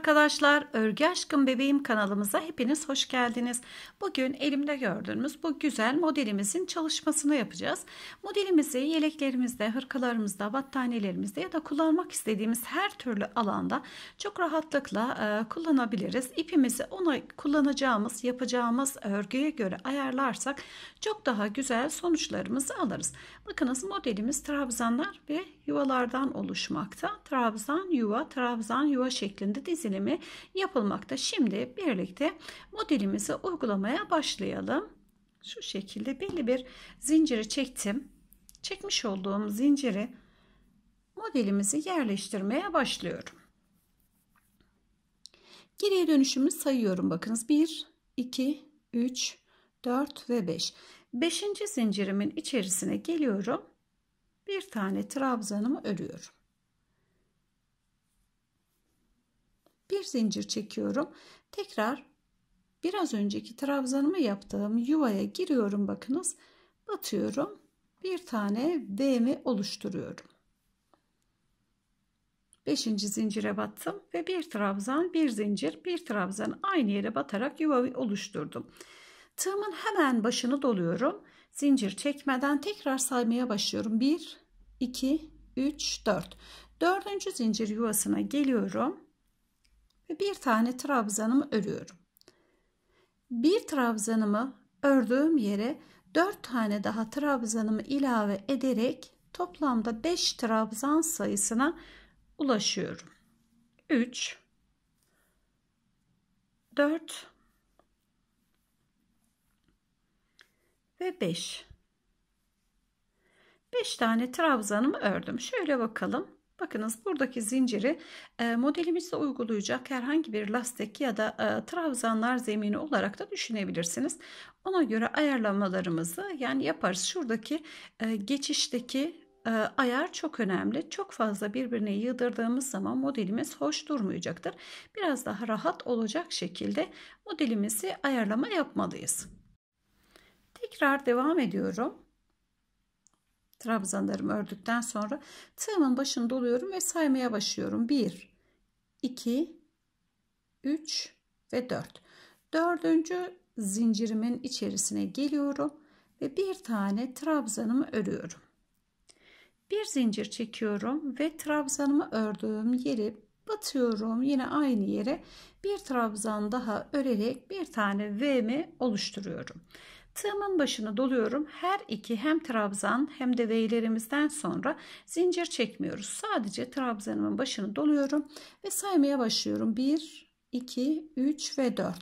arkadaşlar, Örgü Aşkım Bebeğim kanalımıza hepiniz hoş geldiniz. Bugün elimde gördüğünüz bu güzel modelimizin çalışmasını yapacağız. Modelimizi yeleklerimizde, hırkalarımızda, battaniyelerimizde ya da kullanmak istediğimiz her türlü alanda çok rahatlıkla e, kullanabiliriz. İpimizi ona kullanacağımız, yapacağımız örgüye göre ayarlarsak çok daha güzel sonuçlarımızı alırız. Bakınız modelimiz trabzanlar ve yuvalardan oluşmakta. Trabzan yuva, trabzan yuva şeklinde dizilmiş silimi yapılmakta. Şimdi birlikte modelimizi uygulamaya başlayalım. Şu şekilde belli bir zinciri çektim. Çekmiş olduğum zinciri modelimizi yerleştirmeye başlıyorum. Geriye dönüşümü sayıyorum. Bakınız 1, 2, 3, 4 ve 5. 5. zincirimin içerisine geliyorum. Bir tane trabzanımı örüyorum. bir zincir çekiyorum. Tekrar biraz önceki trabzanımı yaptığım yuvaya giriyorum bakınız. Batıyorum. Bir tane V'mi oluşturuyorum. 5. zincire battım ve bir trabzan, bir zincir, bir trabzan aynı yere batarak yuva oluşturdum. Tığımın hemen başını doluyorum. Zincir çekmeden tekrar saymaya başlıyorum. 1 2 3 4. 4. zincir yuvasına geliyorum ve bir tane trabzanımı örüyorum. Bir trabzanımı ördüğüm yere 4 tane daha trabzanımı ilave ederek toplamda 5 trabzan sayısına ulaşıyorum. 3 4 ve 5 5 tane trabzanımı ördüm. Şöyle bakalım. Bakınız buradaki zinciri e, modelimizde uygulayacak herhangi bir lastik ya da e, trabzanlar zemini olarak da düşünebilirsiniz. Ona göre ayarlamalarımızı yani yaparız. Şuradaki e, geçişteki e, ayar çok önemli. Çok fazla birbirine yığdırdığımız zaman modelimiz hoş durmayacaktır. Biraz daha rahat olacak şekilde modelimizi ayarlama yapmalıyız. Tekrar devam ediyorum. Trabzanlarımı ördükten sonra tığımın başını doluyorum ve saymaya başlıyorum. 1, 2, 3 ve 4. Dördüncü zincirimin içerisine geliyorum ve bir tane trabzanımı örüyorum. Bir zincir çekiyorum ve trabzanımı ördüğüm yeri batıyorum yine aynı yere bir trabzan daha örerek bir tane V'mi oluşturuyorum. Tığımın başını doluyorum. Her iki hem trabzan hem de V'lerimizden sonra zincir çekmiyoruz. Sadece trabzanımın başını doluyorum ve saymaya başlıyorum. 1, 2, 3 ve 4.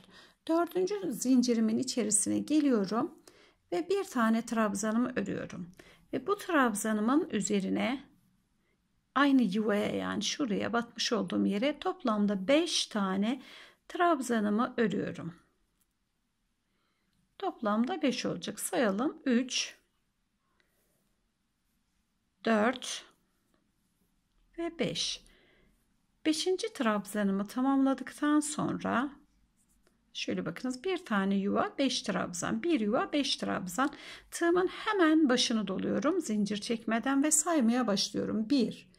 Dördüncü zincirimin içerisine geliyorum ve bir tane trabzanımı örüyorum. Ve bu trabzanımın üzerine aynı yuvaya yani şuraya batmış olduğum yere toplamda 5 tane trabzanımı örüyorum. Toplamda 5 olacak. Sayalım. 3 4 ve 5. 5. trabzanımı tamamladıktan sonra şöyle bakınız bir tane yuva 5 trabzan bir yuva 5 trabzan tığımın hemen başını doluyorum zincir çekmeden ve saymaya başlıyorum 1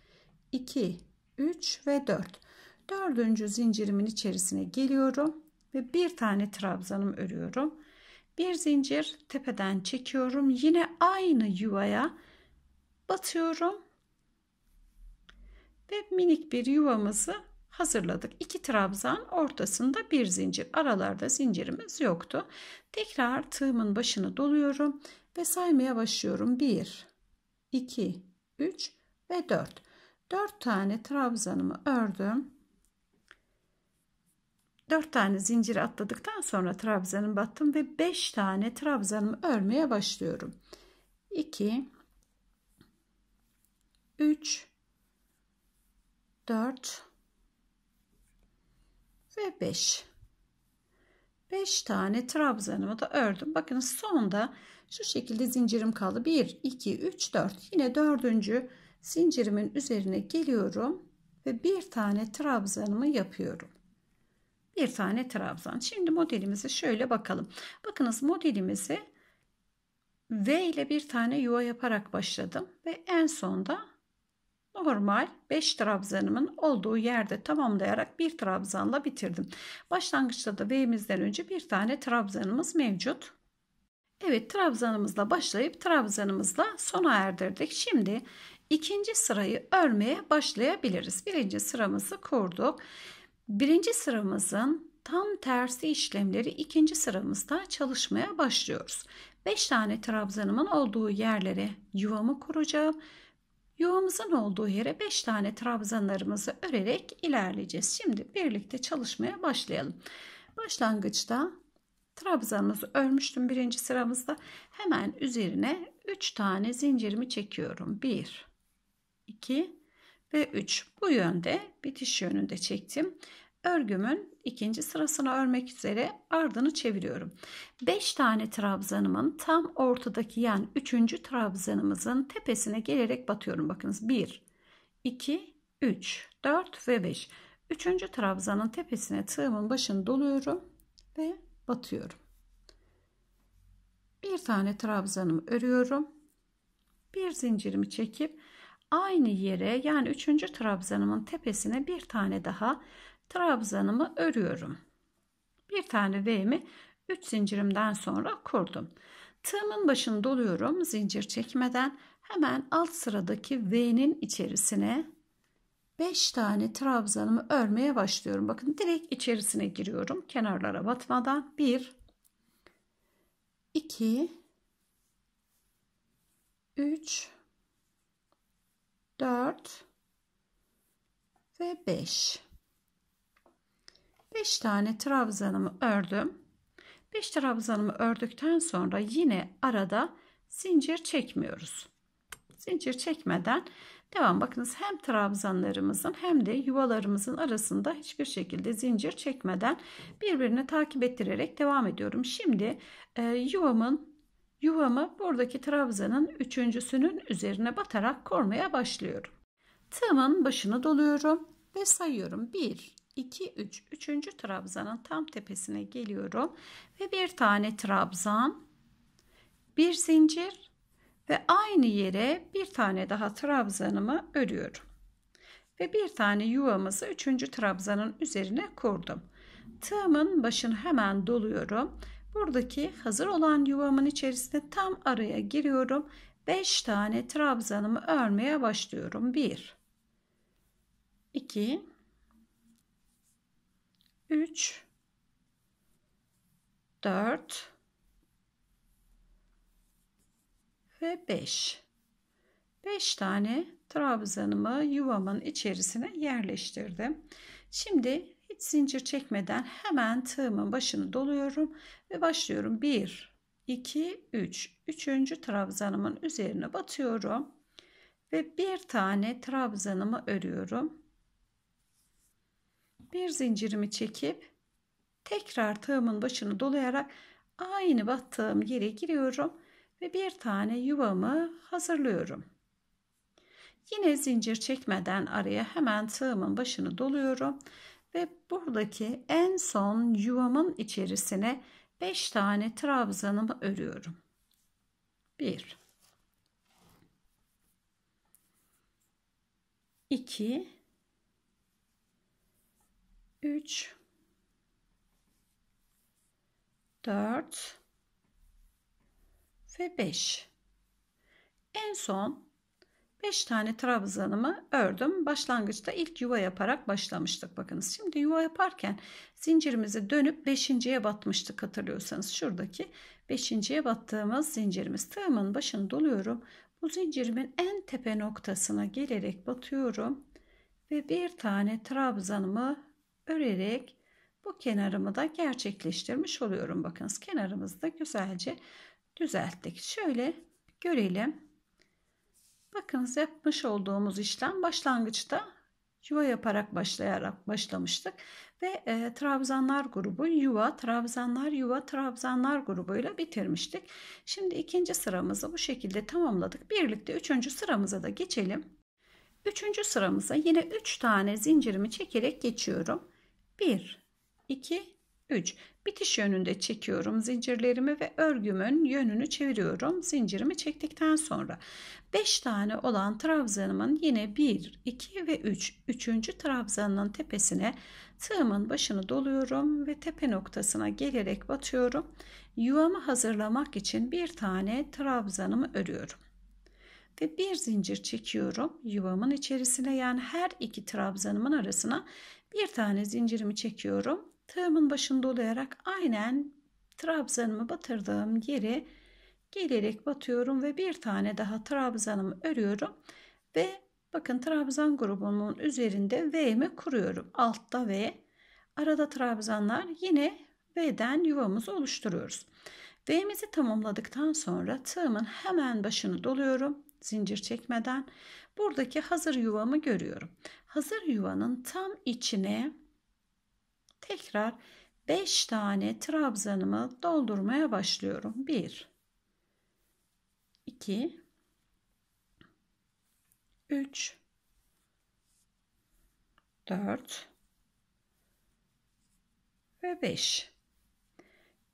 2 3 ve 4 dördüncü zincirimin içerisine geliyorum ve bir tane trabzanım örüyorum bir zincir tepeden çekiyorum. Yine aynı yuvaya batıyorum. Ve minik bir yuvamızı hazırladık. İki trabzan ortasında bir zincir. Aralarda zincirimiz yoktu. Tekrar tığımın başını doluyorum ve saymaya başlıyorum. 1 2 3 ve 4. 4 tane trabzanımı ördüm. 4 tane zinciri atladıktan sonra trabzanım battım ve 5 tane trabzanımı örmeye başlıyorum. 2 3 4 ve 5 5 tane trabzanımı da ördüm. Bakın sonda şu şekilde zincirim kaldı. 1 2 3 4. Yine dördüncü zincirimin üzerine geliyorum ve bir tane trabzanımı yapıyorum bir tane trabzan. Şimdi modelimize şöyle bakalım. Bakınız modelimizi V ile bir tane yuva yaparak başladım ve en sonda normal 5 trabzanımın olduğu yerde tamamlayarak bir trabzanla bitirdim. Başlangıçta da V'mizden önce bir tane trabzanımız mevcut. Evet trabzanımızla başlayıp trabzanımızla sona erdirdik. Şimdi ikinci sırayı örmeye başlayabiliriz. Birinci sıramızı kurduk. Birinci sıramızın tam tersi işlemleri ikinci sıramızda çalışmaya başlıyoruz. 5 tane trabzanımın olduğu yerlere yuvamı kuracağım. Yuvamızın olduğu yere 5 tane trabzanlarımızı örerek ilerleyeceğiz. Şimdi birlikte çalışmaya başlayalım. Başlangıçta trabzanımızı örmüştüm birinci sıramızda. Hemen üzerine 3 tane zincirimi çekiyorum. 1, 2, ve 3. Bu yönde bitiş yönünde çektim. Örgümün ikinci sırasına örmek üzere ardını çeviriyorum. 5 tane trabzanımın tam ortadaki yani 3. trabzanımızın tepesine gelerek batıyorum. Bakınız 1, 2, 3, 4 ve 5. 3. trabzanın tepesine tığımın başını doluyorum ve batıyorum. Bir tane trabzanımı örüyorum. Bir zincirimi çekip aynı yere yani üçüncü trabzanımın tepesine bir tane daha trabzanımı örüyorum. Bir tane V'mi 3 zincirimden sonra kurdum. Tığımın başını doluyorum zincir çekmeden hemen alt sıradaki V'nin içerisine 5 tane trabzanımı örmeye başlıyorum. Bakın direkt içerisine giriyorum kenarlara batmadan. 1 2 3 4 ve 5. 5 tane trabzanımı ördüm. 5 trabzanımı ördükten sonra yine arada zincir çekmiyoruz. Zincir çekmeden devam. Bakınız hem trabzanlarımızın hem de yuvalarımızın arasında hiçbir şekilde zincir çekmeden birbirine takip ettirerek devam ediyorum. Şimdi e, yuvamın Yuvamı buradaki trabzanın üçüncüsünün üzerine batarak kormaya başlıyorum. Tığımın başını doluyorum ve sayıyorum. 1, 2, 3. Üçüncü trabzanın tam tepesine geliyorum ve bir tane trabzan, bir zincir ve aynı yere bir tane daha trabzanımı örüyorum. Ve bir tane yuvamızı üçüncü trabzanın üzerine kurdum. Tığımın başını hemen doluyorum Buradaki hazır olan yuvamın içerisine tam araya giriyorum. 5 tane trabzanımı örmeye başlıyorum. 1 2 3 4 ve 5 5 tane trabzanımı yuvamın içerisine yerleştirdim. Şimdi hiç zincir çekmeden hemen tığımın başını doluyorum ve başlıyorum. 1, 2, 3. Üçüncü trabzanımın üzerine batıyorum. Ve bir tane trabzanımı örüyorum. Bir zincirimi çekip tekrar tığımın başını dolayarak aynı battığım yere giriyorum ve bir tane yuvamı hazırlıyorum. Yine zincir çekmeden araya hemen tığımın başını doluyorum ve buradaki en son yuvamın içerisine 5 tane trabzanımı örüyorum. 1 2 3 4 ve 5 en son 5 tane trabzanımı ördüm. Başlangıçta ilk yuva yaparak başlamıştık. Bakınız şimdi yuva yaparken zincirimizi dönüp 5.ye batmıştık hatırlıyorsanız. Şuradaki 5.ye battığımız zincirimiz. Tığımın başını doluyorum. Bu zincirimin en tepe noktasına gelerek batıyorum. Ve bir tane trabzanımı örerek bu kenarımı da gerçekleştirmiş oluyorum. Bakınız kenarımızı da güzelce düzelttik. Şöyle görelim. Bakınız yapmış olduğumuz işlem başlangıçta yuva yaparak başlayarak başlamıştık ve e, trabzanlar grubu yuva, trabzanlar yuva, trabzanlar grubuyla bitirmiştik. Şimdi ikinci sıramızı bu şekilde tamamladık. Birlikte üçüncü sıramıza da geçelim. Üçüncü sıramıza yine üç tane zincirimi çekerek geçiyorum. Bir, iki, üç bitiş yönünde çekiyorum zincirlerimi ve örgümün yönünü çeviriyorum. Zincirimi çektikten sonra 5 tane olan trabzanımın yine 1, 2 ve 3. Üçüncü trabzanın tepesine tığımın başını doluyorum ve tepe noktasına gelerek batıyorum. Yuvamı hazırlamak için bir tane trabzanımı örüyorum ve bir zincir çekiyorum yuvamın içerisine yani her iki trabzanımın arasına bir tane zincirimi çekiyorum tığımın başını olayarak aynen trabzanımı batırdığım yere gelerek batıyorum ve bir tane daha trabzanımı örüyorum ve bakın trabzan grubumun üzerinde V'mi kuruyorum. Altta V. Arada trabzanlar yine V'den yuvamızı oluşturuyoruz. V'mizi tamamladıktan sonra tığımın hemen başını doluyorum zincir çekmeden. Buradaki hazır yuvamı görüyorum. Hazır yuvanın tam içine Tekrar 5 tane trabzanımı doldurmaya başlıyorum. 1 2 3 4 ve 5.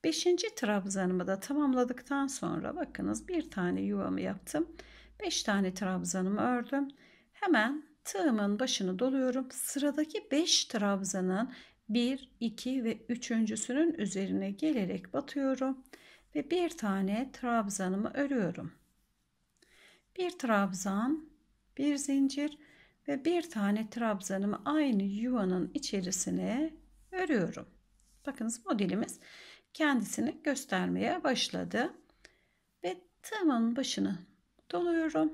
Beşinci trabzanımı da tamamladıktan sonra bakınız bir tane yuvamı yaptım. 5 tane trabzanımı ördüm. Hemen tığımın başını doluyorum. Sıradaki 5 trabzanın 1, 2 ve üçüncüsünün üzerine gelerek batıyorum ve bir tane trabzanımı örüyorum. Bir trabzan, bir zincir ve bir tane trabzanımı aynı yuvanın içerisine örüyorum. Bakınız modelimiz kendisini göstermeye başladı. Ve tığımın başını doluyorum.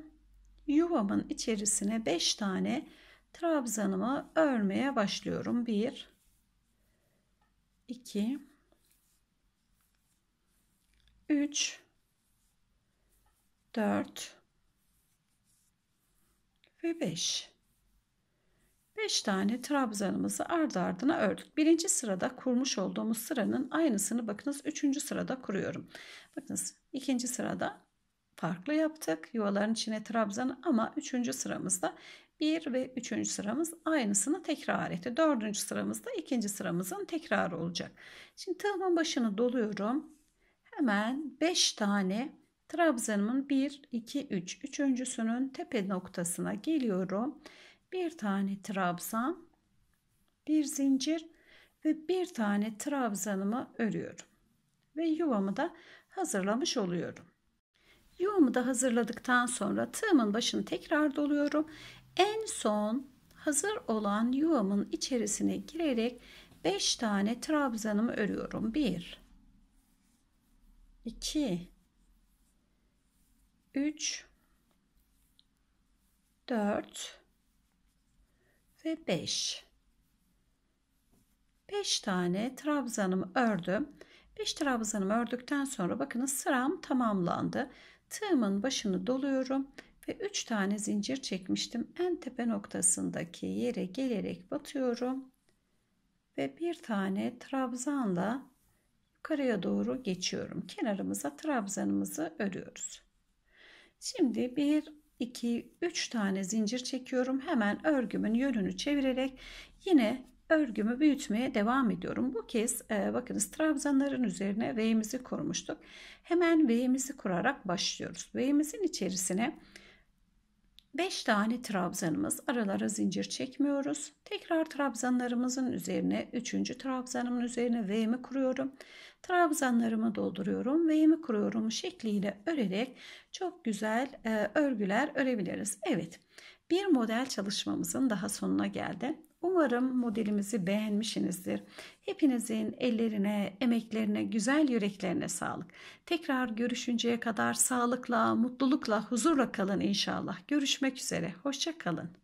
Yuvamın içerisine 5 tane trabzanımı örmeye başlıyorum. 1 2 3 4 ve 5 5 tane trabzanımızı ardı ardına ördük. Birinci sırada kurmuş olduğumuz sıranın aynısını bakınız üçüncü sırada kuruyorum. Bakınız ikinci sırada farklı yaptık. Yuvaların içine trabzanı ama üçüncü sıramızda 1 ve 3. sıramız aynısını tekrar etti. 4. da 2. sıramızın tekrarı olacak. Şimdi tığımın başını doluyorum. Hemen 5 tane trabzanımın 1, 2, 3. Üçüncüsünün tepe noktasına geliyorum. Bir tane trabzan, bir zincir ve bir tane trabzanımı örüyorum. Ve yuvamı da hazırlamış oluyorum. Yuvamı da hazırladıktan sonra tığımın başını tekrar doluyorum. En son hazır olan yuvamın içerisine girerek 5 tane trabzanımı örüyorum. 1 2 3 4 ve 5 5 tane trabzanımı ördüm. 5 trabzanımı ördükten sonra bakınız sıram tamamlandı. Tığımın başını doluyorum ve 3 tane zincir çekmiştim. En tepe noktasındaki yere gelerek batıyorum ve bir tane trabzanla yukarıya doğru geçiyorum. Kenarımıza trabzanımızı örüyoruz. Şimdi 1 2 3 tane zincir çekiyorum. Hemen örgümün yönünü çevirerek yine örgümü büyütmeye devam ediyorum. Bu kez e, bakınız trabzanların üzerine V'mizi kurmuştuk. Hemen V'mizi kurarak başlıyoruz. V'mizin içerisine 5 tane trabzanımız aralara zincir çekmiyoruz. Tekrar trabzanlarımızın üzerine 3. trabzanımın üzerine V'mi kuruyorum. Trabzanlarımı dolduruyorum. V'mi kuruyorum şekliyle örerek çok güzel e, örgüler örebiliriz. Evet bir model çalışmamızın daha sonuna geldi. Umarım modelimizi beğenmişsinizdir. Hepinizin ellerine, emeklerine, güzel yüreklerine sağlık. Tekrar görüşünceye kadar sağlıkla, mutlulukla, huzurla kalın inşallah. Görüşmek üzere, hoşça kalın.